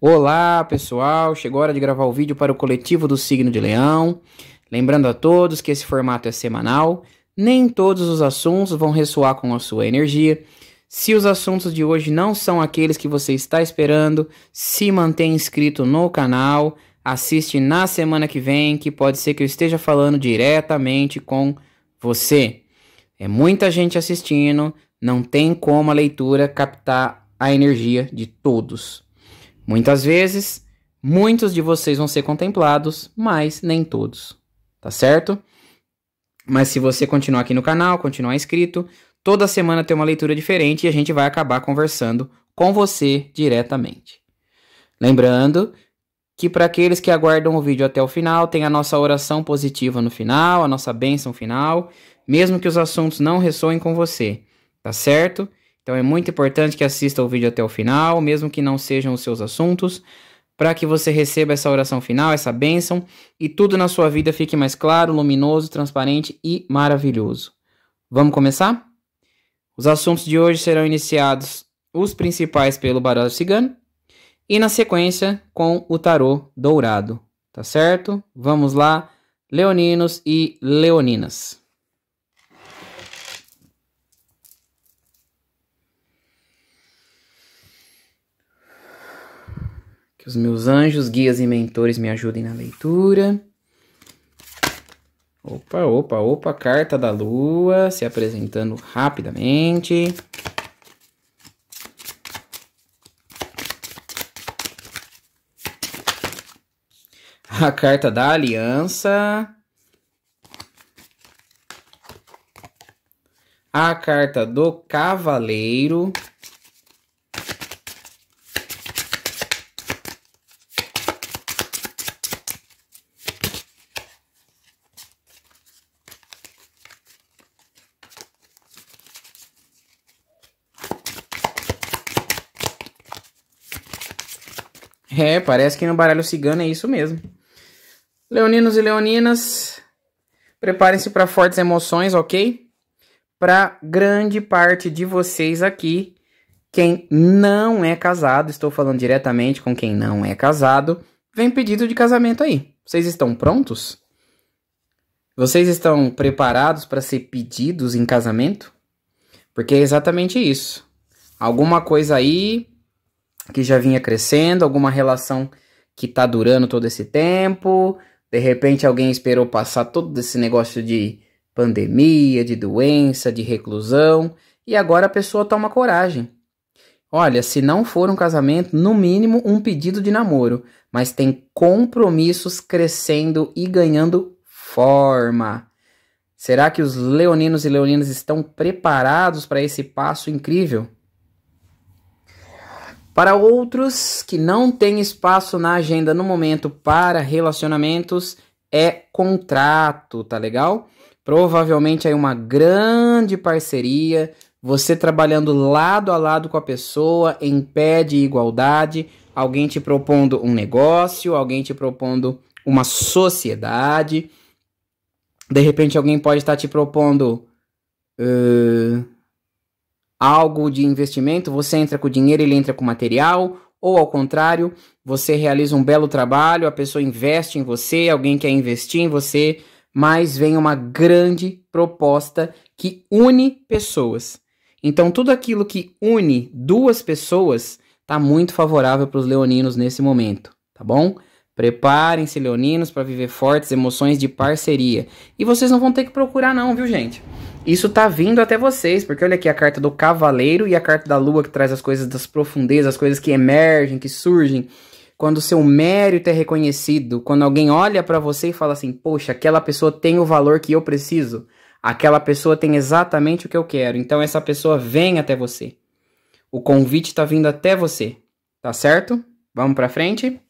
Olá pessoal, chegou a hora de gravar o vídeo para o coletivo do signo de Leão. Lembrando a todos que esse formato é semanal, nem todos os assuntos vão ressoar com a sua energia. Se os assuntos de hoje não são aqueles que você está esperando, se mantém inscrito no canal, assiste na semana que vem, que pode ser que eu esteja falando diretamente com você. É muita gente assistindo, não tem como a leitura captar a energia de todos. Muitas vezes, muitos de vocês vão ser contemplados, mas nem todos, tá certo? Mas se você continuar aqui no canal, continuar inscrito, toda semana tem uma leitura diferente e a gente vai acabar conversando com você diretamente. Lembrando que para aqueles que aguardam o vídeo até o final, tem a nossa oração positiva no final, a nossa bênção final, mesmo que os assuntos não ressoem com você, tá certo? Então é muito importante que assista o vídeo até o final, mesmo que não sejam os seus assuntos, para que você receba essa oração final, essa bênção, e tudo na sua vida fique mais claro, luminoso, transparente e maravilhoso. Vamos começar? Os assuntos de hoje serão iniciados os principais pelo baralho cigano e na sequência com o tarô dourado, tá certo? Vamos lá, leoninos e leoninas. os meus anjos, guias e mentores me ajudem na leitura. Opa, opa, opa, carta da lua se apresentando rapidamente. A carta da aliança. A carta do cavaleiro. É, parece que no baralho cigano é isso mesmo. Leoninos e leoninas, preparem-se para fortes emoções, ok? Para grande parte de vocês aqui, quem não é casado, estou falando diretamente com quem não é casado, vem pedido de casamento aí. Vocês estão prontos? Vocês estão preparados para ser pedidos em casamento? Porque é exatamente isso. Alguma coisa aí que já vinha crescendo, alguma relação que tá durando todo esse tempo. De repente alguém esperou passar todo esse negócio de pandemia, de doença, de reclusão, e agora a pessoa toma coragem. Olha, se não for um casamento, no mínimo um pedido de namoro, mas tem compromissos crescendo e ganhando forma. Será que os leoninos e leoninas estão preparados para esse passo incrível? Para outros que não têm espaço na agenda no momento para relacionamentos, é contrato, tá legal? Provavelmente aí uma grande parceria, você trabalhando lado a lado com a pessoa em pé de igualdade, alguém te propondo um negócio, alguém te propondo uma sociedade. De repente alguém pode estar te propondo. Uh algo de investimento, você entra com dinheiro, ele entra com material, ou ao contrário, você realiza um belo trabalho, a pessoa investe em você, alguém quer investir em você, mas vem uma grande proposta que une pessoas. Então, tudo aquilo que une duas pessoas está muito favorável para os leoninos nesse momento, tá bom? Preparem-se, leoninos, para viver fortes emoções de parceria. E vocês não vão ter que procurar, não, viu, gente? Isso tá vindo até vocês, porque olha aqui a carta do cavaleiro e a carta da lua que traz as coisas das profundezas, as coisas que emergem, que surgem. Quando o seu mérito é reconhecido, quando alguém olha para você e fala assim: "Poxa, aquela pessoa tem o valor que eu preciso. Aquela pessoa tem exatamente o que eu quero". Então essa pessoa vem até você. O convite tá vindo até você, tá certo? Vamos para frente.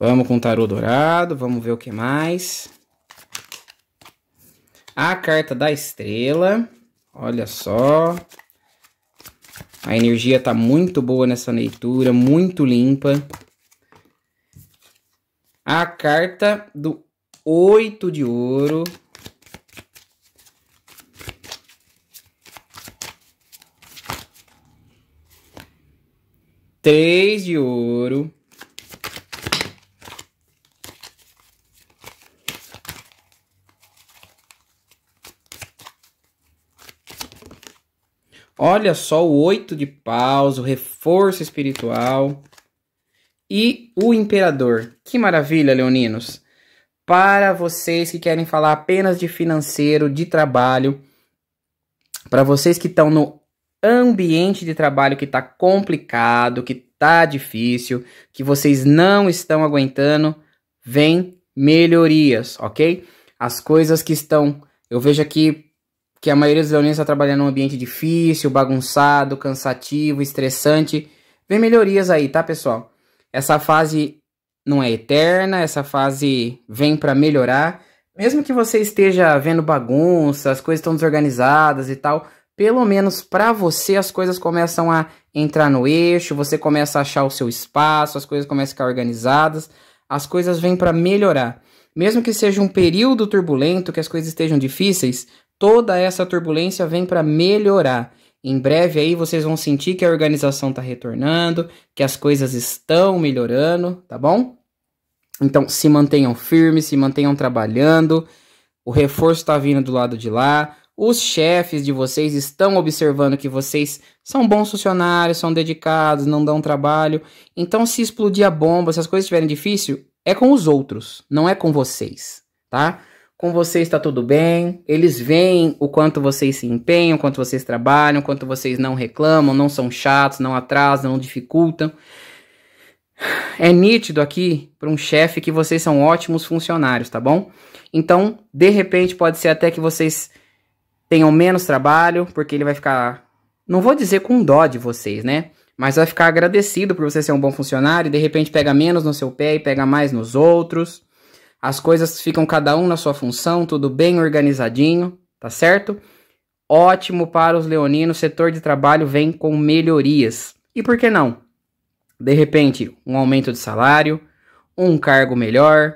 Vamos com o tarô dourado, vamos ver o que mais. A carta da estrela, olha só. A energia tá muito boa nessa leitura, muito limpa. A carta do oito de ouro. Três de ouro. Olha só o oito de paus, o reforço espiritual. E o imperador. Que maravilha, leoninos! Para vocês que querem falar apenas de financeiro, de trabalho, para vocês que estão no ambiente de trabalho que está complicado, que está difícil, que vocês não estão aguentando, vem melhorias, ok? As coisas que estão. Eu vejo aqui que a maioria dos leoninos está trabalhando num ambiente difícil, bagunçado, cansativo, estressante. Vem melhorias aí, tá, pessoal? Essa fase não é eterna, essa fase vem para melhorar. Mesmo que você esteja vendo bagunça, as coisas estão desorganizadas e tal, pelo menos para você as coisas começam a entrar no eixo, você começa a achar o seu espaço, as coisas começam a ficar organizadas, as coisas vêm para melhorar. Mesmo que seja um período turbulento, que as coisas estejam difíceis, toda essa turbulência vem para melhorar. Em breve aí vocês vão sentir que a organização está retornando, que as coisas estão melhorando, tá bom? Então se mantenham firmes, se mantenham trabalhando. O reforço está vindo do lado de lá. Os chefes de vocês estão observando que vocês são bons funcionários, são dedicados, não dão trabalho. Então, se explodir a bomba, se as coisas estiverem difíceis, é com os outros, não é com vocês, tá? com vocês está tudo bem, eles veem o quanto vocês se empenham, o quanto vocês trabalham, o quanto vocês não reclamam, não são chatos, não atrasam, não dificultam. É nítido aqui para um chefe que vocês são ótimos funcionários, tá bom? Então, de repente, pode ser até que vocês tenham menos trabalho, porque ele vai ficar. Não vou dizer com dó de vocês, né? Mas vai ficar agradecido por você ser um bom funcionário e de repente pega menos no seu pé e pega mais nos outros as coisas ficam cada um na sua função, tudo bem organizadinho, tá certo? Ótimo para os leoninos, setor de trabalho vem com melhorias. E por que não? De repente, um aumento de salário, um cargo melhor,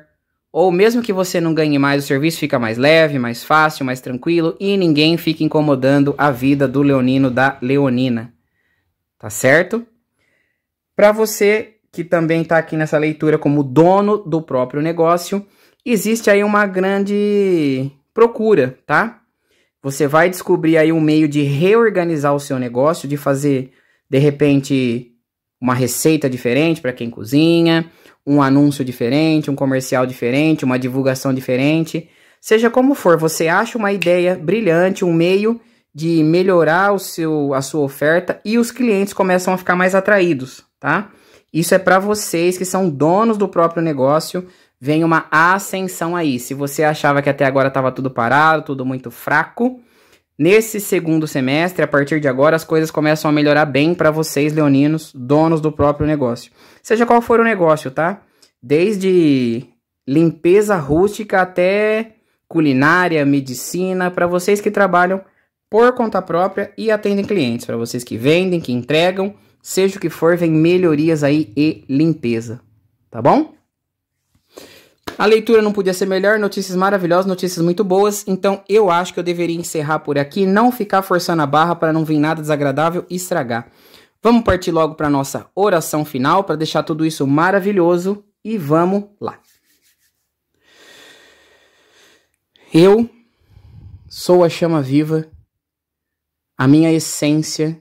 ou mesmo que você não ganhe mais, o serviço fica mais leve, mais fácil, mais tranquilo e ninguém fica incomodando a vida do leonino da leonina. Tá certo? Para você que também está aqui nessa leitura como dono do próprio negócio, existe aí uma grande procura, tá? Você vai descobrir aí um meio de reorganizar o seu negócio, de fazer de repente uma receita diferente para quem cozinha, um anúncio diferente, um comercial diferente, uma divulgação diferente. Seja como for, você acha uma ideia brilhante, um meio de melhorar o seu, a sua oferta e os clientes começam a ficar mais atraídos, tá? Isso é para vocês que são donos do próprio negócio, vem uma ascensão aí. Se você achava que até agora estava tudo parado, tudo muito fraco, nesse segundo semestre, a partir de agora, as coisas começam a melhorar bem para vocês, leoninos, donos do próprio negócio. Seja qual for o negócio, tá? Desde limpeza rústica até culinária, medicina, para vocês que trabalham por conta própria e atendem clientes, para vocês que vendem, que entregam seja o que for, vem melhorias aí e limpeza, tá bom? A leitura não podia ser melhor, notícias maravilhosas, notícias muito boas, então eu acho que eu deveria encerrar por aqui, não ficar forçando a barra para não vir nada desagradável e estragar. Vamos partir logo para nossa oração final para deixar tudo isso maravilhoso e vamos lá. Eu sou a chama viva, a minha essência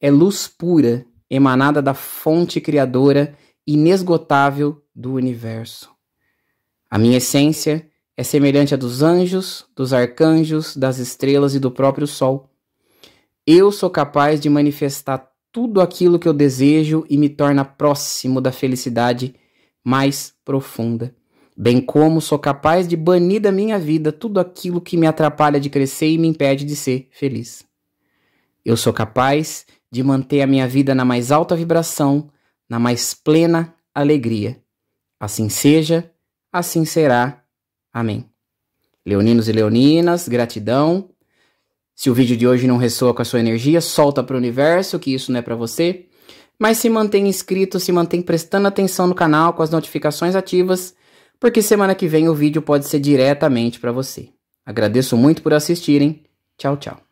é luz pura emanada da fonte criadora inesgotável do universo. A minha essência é semelhante à dos anjos, dos arcanjos, das estrelas e do próprio sol. Eu sou capaz de manifestar tudo aquilo que eu desejo e me torna próximo da felicidade mais profunda. Bem como sou capaz de banir da minha vida tudo aquilo que me atrapalha de crescer e me impede de ser feliz. Eu sou capaz de manter a minha vida na mais alta vibração, na mais plena alegria. Assim seja, assim será. Amém. Leoninos e leoninas, gratidão. Se o vídeo de hoje não ressoa com a sua energia, solta para o universo que isso não é para você. Mas se mantém inscrito, se mantém prestando atenção no canal com as notificações ativas, porque semana que vem o vídeo pode ser diretamente para você. Agradeço muito por assistirem. Tchau, tchau.